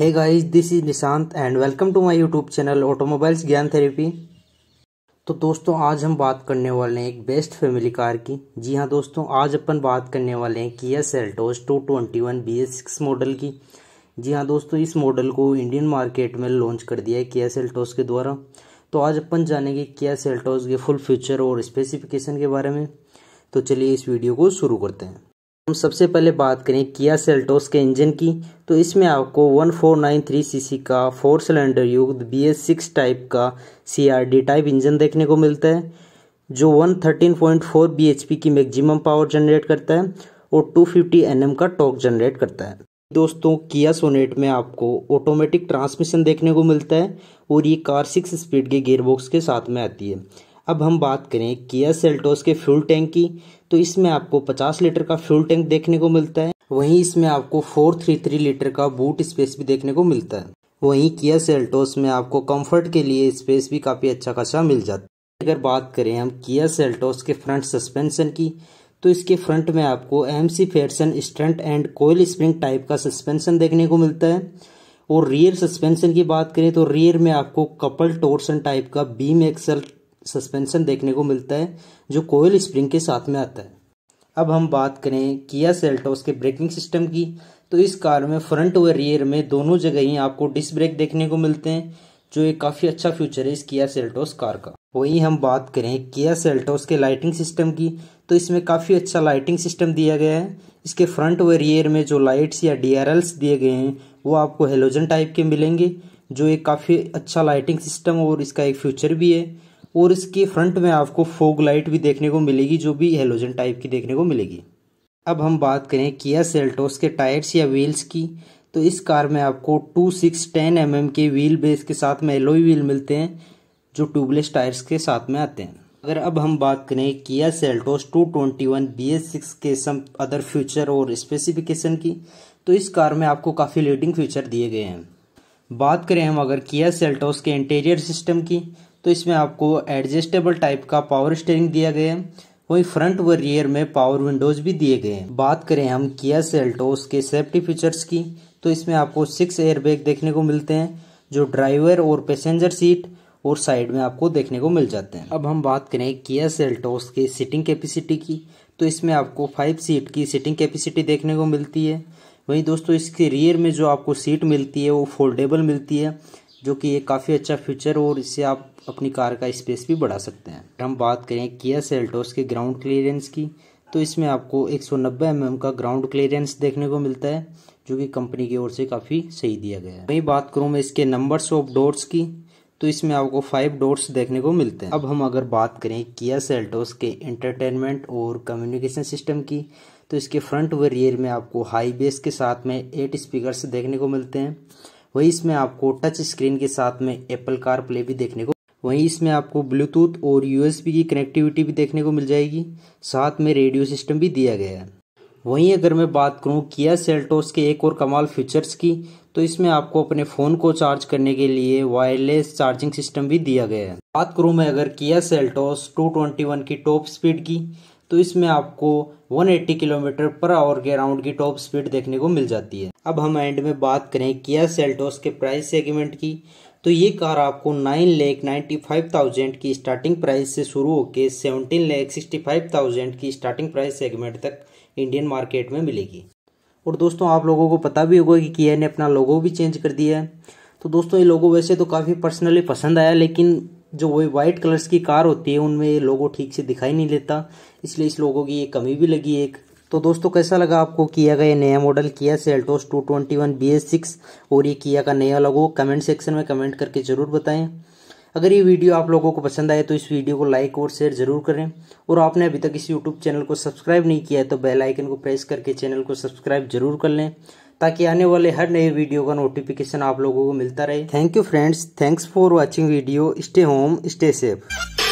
है guys this is Nishant and welcome to my YouTube channel automobiles Gyan therapy तो दोस्तों आज हम बात करने वाले हैं एक बेस्ट फैमिली कार की जी हाँ दोस्तों आज अपन बात करने वाले हैं Kia Seltos two twenty one B S six model की जी हाँ दोस्तों इस मॉडल को इंडियन मार्केट में लॉन्च कर दिया है किया सेल्टोस के द्वारा तो आज अपन जानेंगे किया सेल्टोस के फुल फ्यूचर और स्पेसिफिकेशन के बारे में तो चलिए इस वीडियो को शुरू करते हैं हम सबसे पहले बात करें किया सेल्टोस के इंजन की तो इसमें आपको 1493 सीसी का फोर सिलेंडर युक्त बी एस सिक्स टाइप का C R D type engine देखने को मिलता है जो 113.4 बीएचपी की मैक्सिमम पावर जनरेट करता है और 250 फिफ्टी का टॉक जनरेट करता है दोस्तों किया सोनेट में आपको ऑटोमेटिक ट्रांसमिशन देखने को मिलता है और ये कार सिक्स स्पीड के गेयरबॉक्स के साथ में आती है अब हम बात करें किया सेल्टोस के फ्यूल टैंक की तो इसमें आपको 50 लीटर का फ्यूल टैंक देखने को मिलता है वहीं इसमें आपको 433 लीटर का बूट स्पेस भी देखने को मिलता है वहीं किया सेल्टोस में आपको कंफर्ट के लिए स्पेस भी काफ़ी अच्छा खासा मिल जाता है अगर बात करें हम किया सेल्टोस के फ्रंट सस्पेंशन की तो इसके फ्रंट में आपको MacPherson strut and coil spring type का सस्पेंशन देखने को मिलता है और रियर सस्पेंशन की बात करें तो रियर में आपको कपल टोर्सन टाइप का बीम एक्सल सस्पेंशन देखने को मिलता है जो कोयल स्प्रिंग के साथ में आता है अब हम बात करें किया सेल्टोस के ब्रेकिंग सिस्टम की तो इस कार में फ्रंट और रियर में दोनों जगह ही आपको डिस्क ब्रेक देखने को मिलते हैं जो एक काफ़ी अच्छा फ्यूचर है इस किया सेल्टोस कार का वहीं हम बात करें किया सेल्टोस के लाइटिंग सिस्टम की तो इसमें काफ़ी अच्छा लाइटिंग सिस्टम दिया गया है इसके फ्रंट और रियर में जो लाइट्स या डी दिए गए हैं वो आपको हेलोजन टाइप के मिलेंगे जो एक काफ़ी अच्छा लाइटिंग सिस्टम और इसका एक फ्यूचर भी है और इसके फ्रंट में आपको फोग लाइट भी देखने को मिलेगी जो भी हेलोजन टाइप की देखने को मिलेगी अब हम बात करें किया सेल्टोस के टायर्स या व्हील्स की तो इस कार में आपको two six ten M M के व्हील बेस के साथ में एलोई व्हील मिलते हैं जो ट्यूबलेस टायर्स के साथ में आते हैं अगर अब हम बात करें किया सेल्टोस 221 सिक्स के सम अदर फ्यूचर और स्पेसिफिकेशन की तो इस कार में आपको काफ़ी लीडिंग फीचर दिए गए हैं बात करें हम अगर किया सेल्टोस के इंटीरियर सिस्टम की तो इसमें आपको एडजस्टेबल टाइप का पावर स्टेयरिंग दिया गया है वहीं फ्रंट व रियर में पावर विंडोज भी दिए गए हैं बात करें हम किया सेल्टोस के सेफ्टी फीचर्स की तो इसमें आपको सिक्स एयरबैग देखने को मिलते हैं जो ड्राइवर और पैसेंजर सीट और साइड में आपको देखने को मिल जाते हैं अब हम बात करें किया सेल्टोस के सीटिंग कैपेसिटी की तो इसमें आपको फाइव सीट की सीटिंग कैपेसिटी देखने को मिलती है वहीं दोस्तों इसके रियर में जो आपको सीट मिलती है वो फोल्डेबल मिलती है जो कि ये काफ़ी अच्छा फीचर और इससे आप अपनी कार का स्पेस भी बढ़ा सकते हैं हम बात करें किया सेल्टोस के ग्राउंड क्लियरेंस की तो इसमें आपको 190 सौ mm का ग्राउंड क्लियरेंस देखने को मिलता है जो कि कंपनी की ओर से काफ़ी सही दिया गया है वहीं बात करूँ मैं इसके नंबर्स ऑफ डोर्स की तो इसमें आपको फाइव डोर्स देखने को मिलते हैं अब हम अगर बात करें किया सेल्टोस के एंटरटेनमेंट और कम्युनिकेशन सिस्टम की तो इसके फ्रंट व रियर में आपको हाई बेस के साथ में एट स्पीकर्स देखने को मिलते हैं वहीं इसमें आपको टच स्क्रीन के साथ में एप्पल कार प्ले भी देखने को वहीं इसमें आपको ब्लूटूथ और यूएसबी की कनेक्टिविटी भी देखने को मिल जाएगी साथ में रेडियो सिस्टम भी दिया गया है वहीं अगर मैं बात करूं किया सेल्टोस के एक और कमाल फीचर्स की तो इसमें आपको अपने फ़ोन को चार्ज करने के लिए वायरलेस चार्जिंग सिस्टम भी दिया गया है बात करूं मैं अगर किया सेल्टोस 221 की टॉप स्पीड की तो इसमें आपको 180 किलोमीटर पर आवर के अराउंड की टॉप स्पीड देखने को मिल जाती है अब हम एंड में बात करें किया सेल्टोस के प्राइस सेगमेंट की तो ये कार आपको nine lakh ninety five thousand की स्टार्टिंग प्राइस से शुरू होकर seventeen lakh sixty five thousand की स्टार्टिंग प्राइस सेगमेंट तक इंडियन मार्केट में मिलेगी और दोस्तों आप लोगों को पता भी होगा कि किया ने अपना लोगो भी चेंज कर दिया है तो दोस्तों ये लोगो वैसे तो काफ़ी पर्सनली पसंद आया लेकिन जो वही वाइट कलर्स की कार होती है उनमें ये लोगो ठीक से दिखाई नहीं लेता इसलिए इस लोगों की ये कमी भी लगी एक तो दोस्तों कैसा लगा आपको किया गया नया model Kia Seltos two twenty one B S six और ये किया का नया लगो कमेंट सेक्शन में कमेंट करके ज़रूर बताएं अगर ये वीडियो आप लोगों को पसंद आए तो इस वीडियो को लाइक और शेयर जरूर करें और आपने अभी तक इस यूट्यूब चैनल को सब्सक्राइब नहीं किया है तो बेल आइकन को प्रेस करके चैनल को सब्सक्राइब जरूर कर लें ताकि आने वाले हर नए वीडियो का नोटिफिकेशन आप लोगों को मिलता रहे thank you friends thanks for watching video stay home stay safe